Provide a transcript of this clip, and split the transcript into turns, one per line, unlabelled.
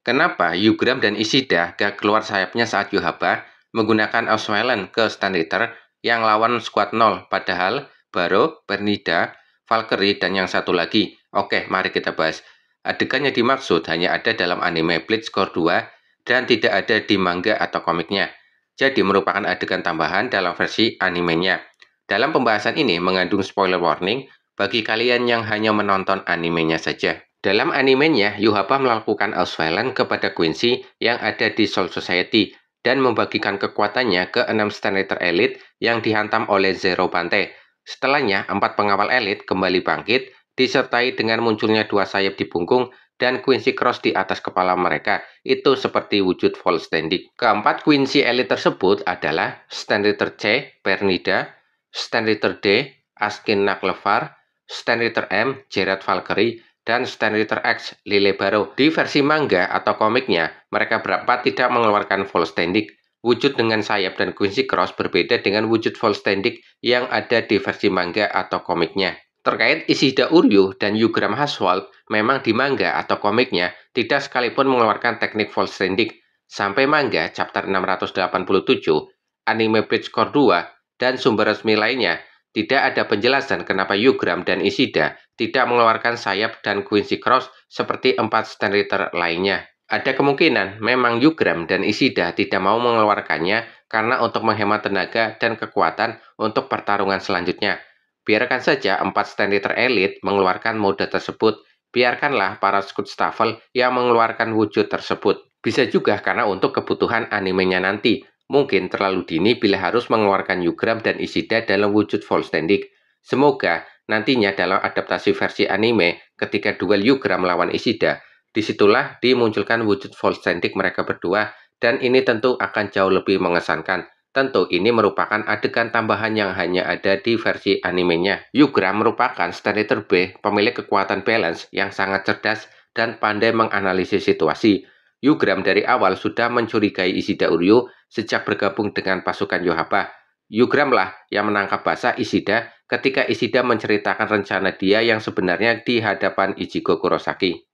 Kenapa Yugram dan Isida gak keluar sayapnya saat Yohaba menggunakan Auswellen ke Standritter yang lawan squad 0 padahal Baro, Bernida, Valkyrie, dan yang satu lagi. Oke, mari kita bahas. Adegan yang dimaksud hanya ada dalam anime Blitz Core 2 dan tidak ada di manga atau komiknya. Jadi merupakan adegan tambahan dalam versi animenya. Dalam pembahasan ini mengandung spoiler warning bagi kalian yang hanya menonton animenya saja. Dalam animenya, Yuhapa melakukan Osweilan kepada Quincy yang ada di Soul Society dan membagikan kekuatannya ke enam senator elit yang dihantam oleh Zero Bante. Setelahnya, empat pengawal elit kembali bangkit, disertai dengan munculnya dua sayap di punggung dan Quincy Cross di atas kepala mereka. Itu seperti wujud Full standing. Keempat Quincy elit tersebut adalah Standritter C, Pernida; Standritter D, Askin Naklevar, Standritter M, Jared Valkyrie, dan Stanley X Lily Barrow. Di versi manga atau komiknya, mereka berempat tidak mengeluarkan full standing. Wujud dengan sayap dan Quincy Cross berbeda dengan wujud full standing yang ada di versi manga atau komiknya. Terkait Ishida Uryu dan Yugram Haswald, memang di manga atau komiknya tidak sekalipun mengeluarkan teknik full standing. Sampai manga chapter 687, anime bridge Core 2, dan sumber resmi lainnya tidak ada penjelasan kenapa Yugram dan Isida tidak mengeluarkan sayap dan Quincy Cross seperti empat stenriter lainnya. Ada kemungkinan memang Yugram dan Isida tidak mau mengeluarkannya karena untuk menghemat tenaga dan kekuatan untuk pertarungan selanjutnya. Biarkan saja empat stenriter elit mengeluarkan mode tersebut. Biarkanlah para Staffel yang mengeluarkan wujud tersebut. Bisa juga karena untuk kebutuhan animenya nanti, Mungkin terlalu dini bila harus mengeluarkan Yugram dan Isida dalam wujud full standing. Semoga nantinya dalam adaptasi versi anime ketika duel Yugram melawan Isida, disitulah dimunculkan wujud full standing mereka berdua dan ini tentu akan jauh lebih mengesankan. Tentu ini merupakan adegan tambahan yang hanya ada di versi animenya. Yugra merupakan starter B, pemilik kekuatan balance yang sangat cerdas dan pandai menganalisis situasi. Yugram dari awal sudah mencurigai Isida Uryo sejak bergabung dengan pasukan Yohaba. Yugramlah yang menangkap basah Isida ketika Isida menceritakan rencana dia yang sebenarnya di hadapan Ichigo Kurosaki.